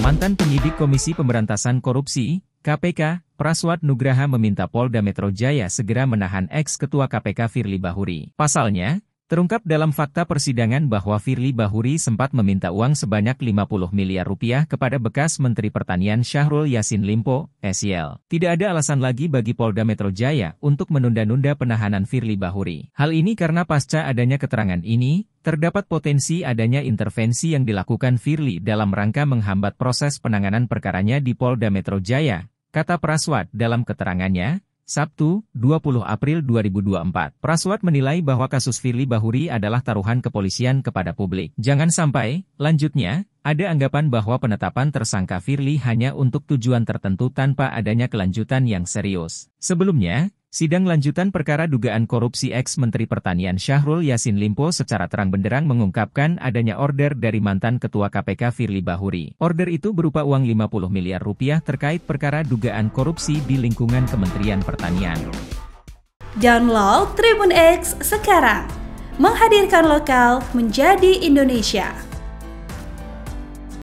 Mantan penyidik Komisi Pemberantasan Korupsi, KPK, Praswat Nugraha meminta Polda Metro Jaya segera menahan ex-ketua KPK Firly Bahuri. Pasalnya, Terungkap dalam fakta persidangan bahwa Firly Bahuri sempat meminta uang sebanyak 50 miliar rupiah kepada bekas Menteri Pertanian Syahrul Yasin Limpo, SEL. Tidak ada alasan lagi bagi Polda Metro Jaya untuk menunda-nunda penahanan Firly Bahuri. Hal ini karena pasca adanya keterangan ini, terdapat potensi adanya intervensi yang dilakukan Firly dalam rangka menghambat proses penanganan perkaranya di Polda Metro Jaya, kata Praswat dalam keterangannya, Sabtu, 20 April 2024, Praswat menilai bahwa kasus Firly Bahuri adalah taruhan kepolisian kepada publik. Jangan sampai, lanjutnya, ada anggapan bahwa penetapan tersangka Firly hanya untuk tujuan tertentu tanpa adanya kelanjutan yang serius. Sebelumnya, Sidang lanjutan perkara dugaan korupsi ex-Menteri Pertanian Syahrul Yasin Limpo secara terang benderang mengungkapkan adanya order dari mantan Ketua KPK Firly Bahuri. Order itu berupa uang 50 miliar rupiah terkait perkara dugaan korupsi di lingkungan Kementerian Pertanian. Download Tribun X sekarang. Menghadirkan lokal menjadi Indonesia.